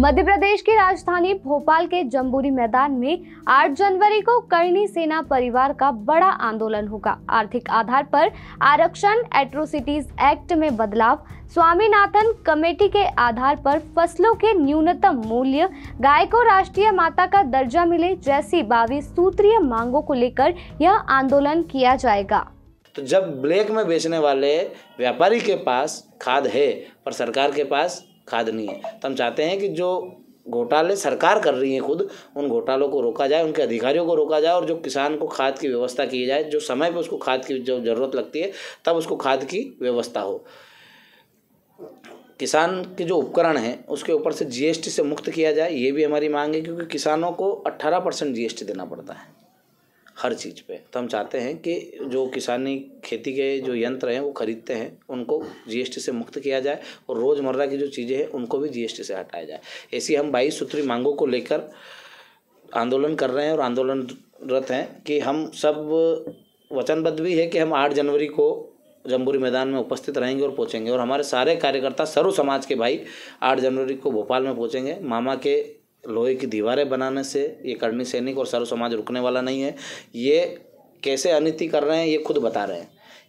मध्य प्रदेश की राजधानी भोपाल के जम्बूरी मैदान में 8 जनवरी को करणी सेना परिवार का बड़ा आंदोलन होगा आर्थिक आधार पर आरक्षण एट्रोसिटीज एक्ट में बदलाव स्वामीनाथन कमेटी के आधार पर फसलों के न्यूनतम मूल्य गाय को राष्ट्रीय माता का दर्जा मिले जैसी बावी सूत्रीय मांगों को लेकर यह आंदोलन किया जाएगा तो जब ब्लैक में बेचने वाले व्यापारी के पास खाद है पर सरकार के पास खाद नहीं है तो हम चाहते हैं कि जो घोटाले सरकार कर रही है खुद उन घोटालों को रोका जाए उनके अधिकारियों को रोका जाए और जो किसान को खाद की व्यवस्था की जाए जो समय पर उसको खाद की जब ज़रूरत लगती है तब उसको खाद की व्यवस्था हो किसान के जो उपकरण हैं उसके ऊपर से जीएसटी से मुक्त किया जाए ये भी हमारी मांग है क्योंकि किसानों को अट्ठारह परसेंट जीएसटी देना पड़ता है हर चीज़ पे तो हम चाहते हैं कि जो किसानी खेती के जो यंत्र हैं वो खरीदते हैं उनको जीएसटी से मुक्त किया जाए और रोज़मर्रा की जो चीज़ें हैं उनको भी जीएसटी से हटाया जाए ऐसी हम बाईस सूत्री मांगों को लेकर आंदोलन कर रहे हैं और आंदोलनरत हैं कि हम सब वचनबद्ध भी है कि हम आठ जनवरी को जम्बूरी मैदान में उपस्थित रहेंगे और पहुंचेंगे और हमारे सारे कार्यकर्ता सर्व समाज के भाई आठ जनवरी को भोपाल में पहुंचेंगे मामा के लोहे की दीवारें बनाने से ये कर्णी सैनिक और सर्व समाज रुकने वाला नहीं है ये कैसे अनिति कर रहे हैं ये खुद बता रहे हैं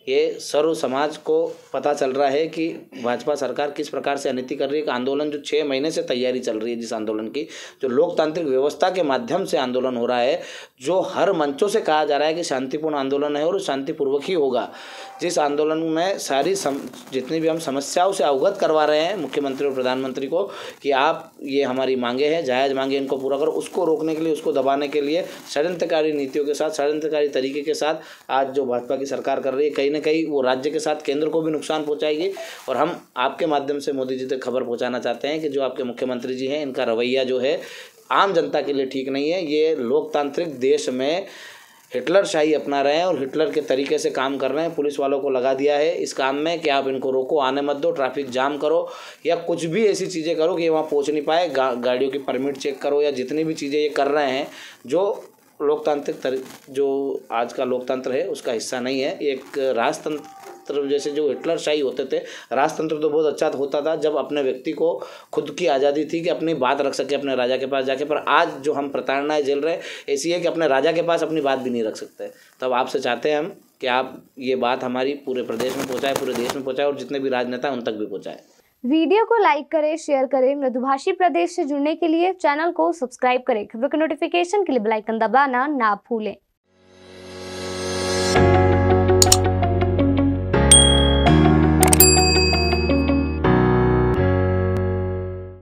ये सर्व समाज को पता चल रहा है कि भाजपा सरकार किस प्रकार से अनिति कर रही है आंदोलन जो छः महीने से तैयारी चल रही है जिस आंदोलन की जो लोकतांत्रिक व्यवस्था के माध्यम से आंदोलन हो रहा है जो हर मंचों से कहा जा रहा है कि शांतिपूर्ण आंदोलन है और शांतिपूर्वक ही होगा जिस आंदोलन में सारी सम, जितनी भी हम समस्याओं से अवगत करवा रहे हैं मुख्यमंत्री और प्रधानमंत्री को कि आप ये हमारी मांगे हैं जायज़ मांगे इनको पूरा करो उसको रोकने के लिए उसको दबाने के लिए षडयंत्रकारी नीतियों के साथ षडयंत्रकारी तरीके के साथ आज जो भाजपा की सरकार कर रही है कई कहीं ना कहीं वो राज्य के साथ केंद्र को भी नुकसान पहुंचाएगी और हम आपके माध्यम से मोदी जी तक खबर पहुंचाना चाहते हैं कि जो आपके मुख्यमंत्री जी हैं इनका रवैया जो है आम जनता के लिए ठीक नहीं है ये लोकतांत्रिक देश में हिटलर शाही अपना रहे हैं और हिटलर के तरीके से काम कर रहे हैं पुलिस वालों को लगा दिया है इस काम में कि आप इनको रोको आने मत दो ट्रैफिक जाम करो या कुछ भी ऐसी चीज़ें करो कि वहाँ पहुँच नहीं पाए गा, गाड़ियों की परमिट चेक करो या जितनी भी चीज़ें ये कर रहे हैं जो लोकतांत्रिक जो आज का लोकतंत्र है उसका हिस्सा नहीं है एक राजतंत्र जैसे जो हिटलर शाही होते थे राजतंत्र तो बहुत अच्छा होता था जब अपने व्यक्ति को खुद की आज़ादी थी कि अपनी बात रख सके अपने राजा के पास जाके पर आज जो हम प्रताड़नाएँ झेल रहे हैं ऐसी है कि अपने राजा के पास अपनी बात भी नहीं रख सकते तब आपसे चाहते हैं हम कि आप ये बात हमारी पूरे प्रदेश में पहुँचाए पूरे देश में पहुँचाए और जितने भी राजनेता हैं उन तक भी पहुँचाएँ वीडियो को लाइक करें शेयर करें मृदुभाषी प्रदेश से जुड़ने के लिए चैनल को सब्सक्राइब करें खबर के नोटिफिकेशन के लिए बेल आइकन दबाना ना भूलें